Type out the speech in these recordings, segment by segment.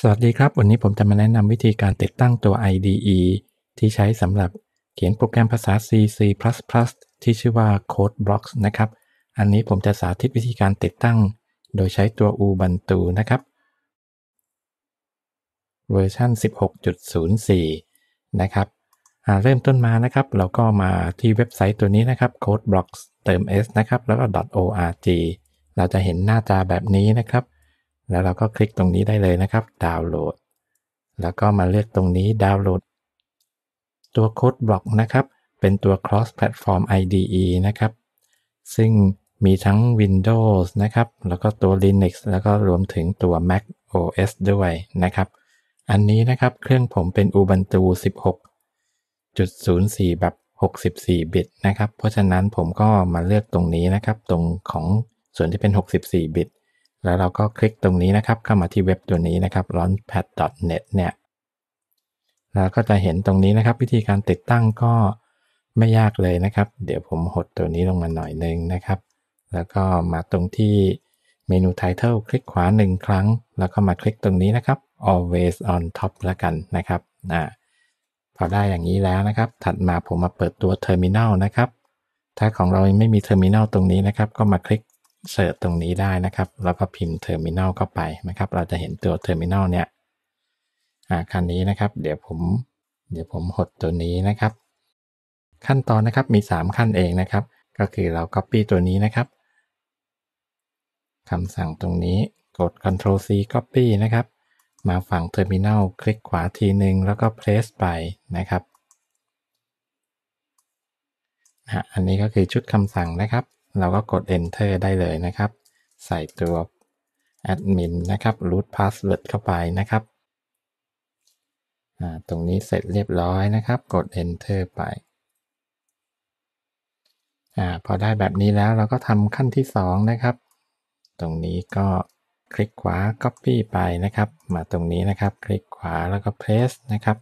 สวัสดีครับวันนี้ผมจะมาแนะนำวิธีการติดตั้งตัว IDE ที่ใช้สำหรับเขียนโปรแกรมภาษา C C++ ที่ชื่อว่า CodeBlocks นะครับ อันนี้ผมจะสาธิตวิธีการติดตั้งโดยใช้ตัว Ubuntu นะครับเวอร์ชัน16.04 นะครับ เริ่มต้นมานะครับ เราก็มาที่เว็บไซต์ตัวนี้นะครับ CodeBlocks เติม s นะครับแล้วก็ .org เราจะเห็นหน้าตาแบบนี้นะครับแล้วเราก็คลิกตรงนี้ได้เลยนะครับดาวน์โหลดแล้วก็มาเลือกตรงนี้ดาวน์โหลด ตัวโค้ดบล็อกนะครับ เป็นตัว cross platform IDE นะครับ ซึ่งมีทั้ง Windows นะครับ แล้วก็ตัว Linux แล้วก็รวมถึงตัว Mac OS ด้วยนะครับ อันนี้นะครับเครื่องผมเป็น Ubuntu 16.04 แบบ 64บิตนะครับเพราะฉะนั้นผมก็มาเลือกตรงนี้นะครับตรงของส่วนที่เป็น 64บิตแล้วเราก็คลิกตรงนี้นะครับเข้ามาที่เว็บตัวนี้นะครับ launchpad.net เนี่ยแล้วก็จะเห็นตรงนี้นะครับ วิธีการติดตั้งก็ไม่ยากเลยนะครับ เดี๋ยวผมหดตัวนี้ลงมาหน่อยหนึ่งนะครับ แล้วก็มาตรงที่เมนู Title คลิกขวา1ครั้งแล้วก็มาคลิกตรงนี้นะครับ always on top แล้วกันนะครับอ่าพอได้อย่างนี้แล้วนะครับ ถัดมาผมมาเปิดตัว Terminal นะครับ ถ้าของเราไม่มี Terminal ตรงนี้นะครับ ก็มาคลิกเสิร์ชตรงนี้ได้นะครับแล้วก็พิมพ์เทอร์มินอลเข้าไปนะครับ เราจะเห็นตัวเทอร์มินอลเนี่ยคันนี้นะครับ เดี๋ยวผมเดี๋ยวผมหดตัวนี้นะครับ ขั้นตอนนะครับมี 3 ขั้นเองนะครับ ก็คือเรา Copy ตัวนี้นะครับคำสั่งตรงนี้กด Ctrl C Copy นะครับมาฝั่ง Terminal คลิกขวาทีหนึ่งแล้วก็ Paste ไปนะครับอันนี้ก็คือชุดคำสั่งนะครับเราก็กด enter ได้เลยนะครับ ใส่ตัว admin นนะครับ root password เข้าไปนะครับ ตรงนี้เสร็จเรียบร้อยนะครับ กด enter ไปอพอได้แบบนี้แล้วเราก็ทำขั้นที่ 2 นะครับ ตรงนี้ก็คลิกขวา copy ไปนะครับ มาตรงนี้นะครับ คลิกขวาแล้วก็ paste นะครับ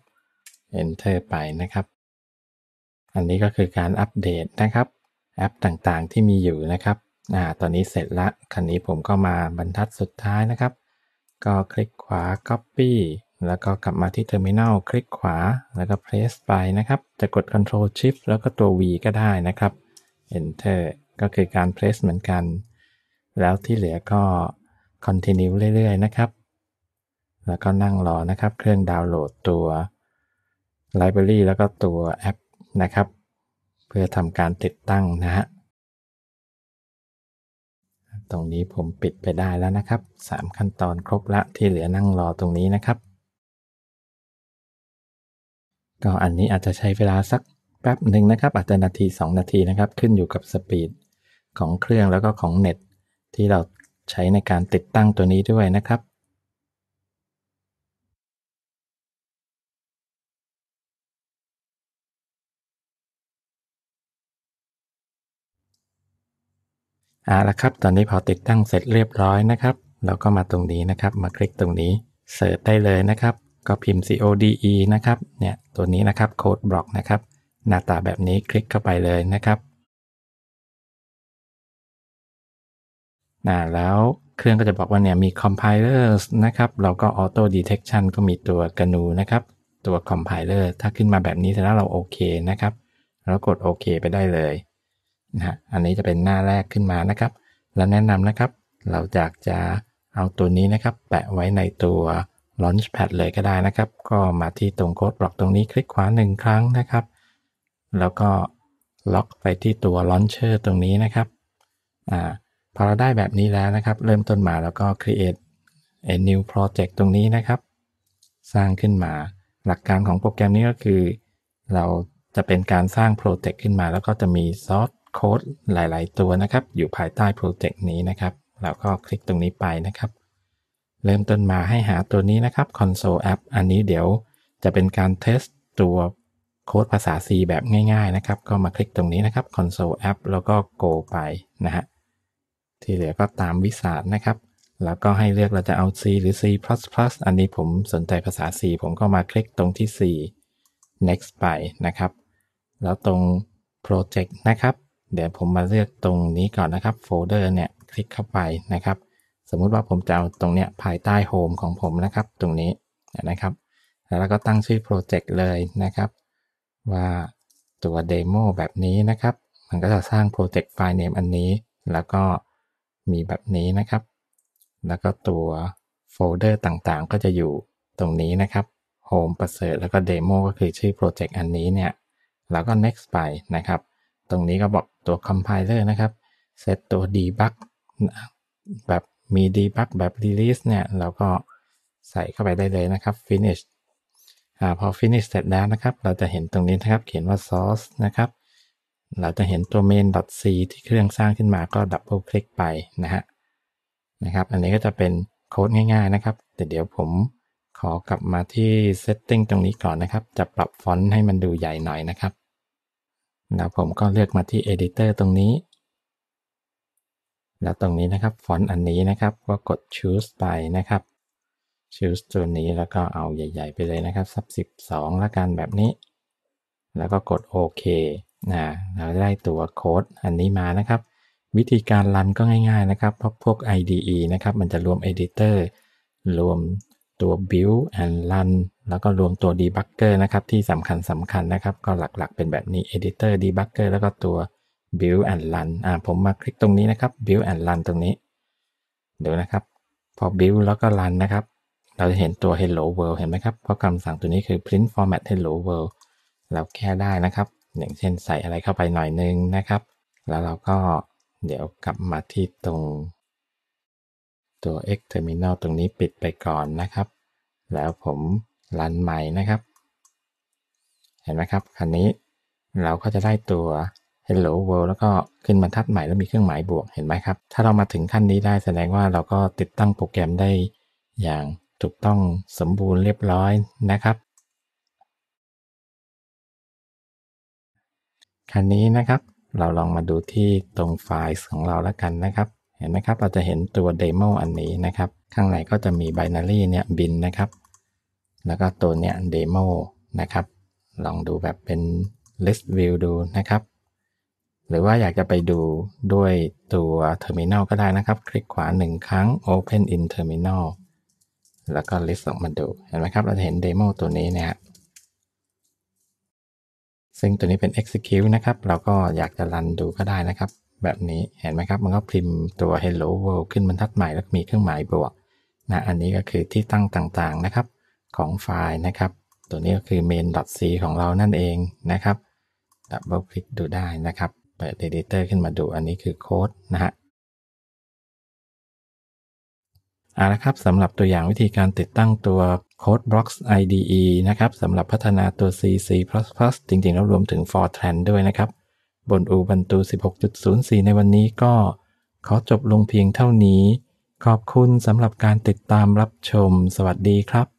enter ไปนะครับ อันนี้ก็คือการอัปเดตนะครับแอปต่างๆที่มีอยู่นะครับอ่าตอนนี้เสร็จละคันนี้ผมก็มาบรรทัดสุดท้ายนะครับ ก็คลิกขวา Copy แล้วก็กลับมาที่เทอร์มินัลคลิกขวาแล้วก็ Press ไปนะครับ จะกด Ctrl o n o Shift แล้วก็ตัว V ก็ได้นะครับ Enter ก็คือการ Press เหมือนกัน แล้วที่เหลือก็ Continue เรื่อยๆนะครับ แล้วก็นั่งรอนะครับ เครื่องดาวน์โหลดตัว Library แล้วก็ตัวแอปนะครับพื่อทำการติดตั้งนะฮะ ตรงนี้ผมปิดไปได้แล้วนะครับ 3 ขั้นตอนครบละที่เหลือนั่งรอตรงนี้นะครับ ก็อันนี้อาจจะใช้เวลาสักแป๊บหนึ่งนะครับ อาจจะนาที 2นาทีนะครับขึ้นอยู่กับสปีดของเครื่องแล้วก็ของเน็ต ที่เราใช้ในการติดตั้งตัวนี้ด้วยนะครับเอาละครับตอนนี้พอติดตั้งเสร็จเรียบร้อยนะครับ เราก็มาตรงนี้นะครับ มาคลิกตรงนี้เสิร์ชได้เลยนะครับก็พิมพ์ code นะครับเนี่ยตัวนี้นะครับโค้ดบล็อกนะครับหน้าตาแบบนี้คลิกเข้าไปเลยนะครับนะแล้วเครื่องก็จะบอกว่าเนี่ยมี compilers นะครับเราก็ auto detection ก็มีตัวกนูนะครับ ตัว compiler ถ้าขึ้นมาแบบนี้เสร็จแล้วเราโอเคนะครับ แล้วกดโอเคไปได้เลยนะฮะอันนี้จะเป็นหน้าแรกขึ้นมานะครับแลวแนะนำนะครับ เราอยากจะเอาตัวนี้นะครับ แปะไว้ในตัว Launchpad เลยก็ได้นะครับ ก็มาที่ตรงโค้ดบล็อกตรงนี้คลิกขวา 1 ครั้งนะครับ แล้วก็ล็อกไปที่ตัว Launcher ตรงนี้นะครับ อ่า พอเราได้แบบนี้แล้วนะครับ เริ่มต้นมาแล้วก็ create a new project ตรงนี้นะครับ สร้างขึ้นมา หลักการของโปรแกรมนี้ก็คือ เราจะเป็นการสร้างโปรเจกต์ขึ้นมา แล้วก็จะมีซอสโค้ดหลายๆ ตัวนะครับ อยู่ภายใต้โปรเจกต์นี้นะครับเราก็คลิกตรงนี้ไปนะครับ เริ่มต้นมาให้หาตัวนี้นะครับ console app อันนี้เดี๋ยวจะเป็นการทสตัวโค้ดภาษา C แบบง่าย ๆนะครับ ก็มาคลิกตรงนี้นะครับ console app แล้วก็ go ไปนะฮะ ที่เหลือก็ตามวิสาสนะครับ แล้วก็ให้เลือกเราจะเอา C หรือ C++ อันนี้ผมสนใจภาษา C ผมก็มาคลิกตรงที่ C next ไปนะครับ แล้วตรง project นะครับเดี๋ยวผมมาเลือกตรงนี้ก่อนนะครับโฟลเดอร์เนี่ย คลิกเข้าไปนะครับสมมุติว่าผมจะเอาตรงเนี้ยภายใต้โฮมของผมนะครับตรงนี้นะครับ แล้วก็ตั้งชื่อโปรเจกต์เลยนะครับ ว่าตัวเดโมแบบนี้นะครับ มันก็จะสร้างโปรเจกต์ไฟล์เนมอันนี้ แล้วก็มีแบบนี้นะครับ แล้วก็ตัวโฟลเดอร์ต่างๆก็จะอยู่ตรงนี้นะครับโฮมประเสริฐแล้วก็เดโมก็คือชื่อโปรเจกต์อันนี้เนี่ยแล้วก็ next ไปนะครับตรงนี้ก็บอกตัวคอมไพเลอร์นะครับ เซตตัวดีบักแบบ มีดีบักแบบรีลิสเนี่ย เราก็ใส่เข้าไปได้เลยนะครับ finish อพอ finish เสร็จแล้วนะครับ เราจะเห็นตรงนี้นะครับเขียนว่า source นะครับ เราจะเห็นตัว main.c ที่เครื่องสร้างขึ้นมาก็ดับเบิลคลิกไปนะฮะนะครับ อันนี้ก็จะเป็นโค้ดง่ายๆนะครับ แต่เดี๋ยวผมขอกลับมาที่ setting ตรงนี้ก่อนนะครับ จะปรับฟอนต์ให้มันดูใหญ่หน่อยนะครับแล้วผมก็เลือกมาที่ Editor ตรงนี้ แล้วตรงนี้นะครับ ฟอนต์อันนี้นะครับก็กด choose ไปนะครับ choose ตัวนี้แล้วก็เอาใหญ่ ๆ ไปเลยนะครับสัก12ละกันแบบนี้ แล้วก็กดโอเคนะเราได้ตัวโค้ดอันนี้มานะครับ วิธีการรันก็ง่าย ๆ นะครับ เพราะพวก IDE นะครับ มันจะรวม Editor รวมตัว Build and Run แล้วก็รวมตัว debugger นะครับที่สำคัญสำคัญนะครับ ก็หลักๆ เป็นแบบนี้ editor debugger แล้วก็ตัว build and run อ่าผมมาคลิกตรงนี้นะครับ build and run ตรงนี้ เดี๋ยวนะครับ พอ build แล้วก็ run นะครับ เราจะเห็นตัว hello world เห็นไหมครับเพราะคำสั่งตัวนี้คือ print format hello world เราแก้ได้นะครับ อย่างเช่นใส่อะไรเข้าไปหน่อยนึงนะครับ แล้วเราก็เดี๋ยวกลับมาที่ตรง ตัว x terminal ตรงนี้ปิดไปก่อนนะครับ แล้วผมรันใหม่นะครับ เห็นไหมครับคันนี้เราก็จะได้ตัว Hello World แล้วก็ขึ้นบรรทัดใหม่แล้วมีเครื่องหมายบวก เห็นไหมครับ ถ้าเรามาถึงขั้นนี้ได้แสดงว่าเราก็ติดตั้งโปรแกรมได้อย่างถูกต้องสมบูรณ์เรียบร้อยนะครับ คันนี้นะครับเราลองมาดูที่ตรงไฟล์ของเราแล้วกันนะครับ เห็นไหมครับเราจะเห็นตัวเดโมอันนี้นะครับ ข้างในก็จะมีไบนารีเนี่ยบินนะครับแล้วก็ตัวเนี้ยเดโมนะครับ ลองดูแบบเป็น list view ดูนะครับ หรือว่าอยากจะไปดูด้วยตัว terminal ก็ได้นะครับ คลิกขวา1ครั้ง open in terminal แล้วก็ list ออกมาดู เห็นไหมครับ เราจะเห็นเดโมตัวนี้นะฮะซึ่งตัวนี้เป็น execute นะครับ เราก็อยากจะรันดูก็ได้นะครับ แบบนี้เห็นไหมครับ มันก็พิมพ์ตัว hello world ขึ้นบรรทัดใหม่แล้วมีเครื่องหมายบวก นะ อันนี้ก็คือที่ตั้งต่างๆนะครับของไฟล์นะครับ ตัวนี้ก็คือ main.c ของเรานั่นเองนะครับ ดับเบิลคลิกดูได้นะครับเปิดดิเตอร์ขึ้นมาดู อันนี้คือโค้ดนะฮะ เอาละครับสำหรับตัวอย่างวิธีการติดตั้งตัว CodeBlocks IDE นะครับสำหรับพัฒนาตัว C C++ จริงๆ แล้วรวมถึง Fortran ด้วยนะครับ บน Ubuntu 16.04 ในวันนี้ก็ขอจบลงเพียงเท่านี้ ขอบคุณสำหรับการติดตามรับชม สวัสดีครับ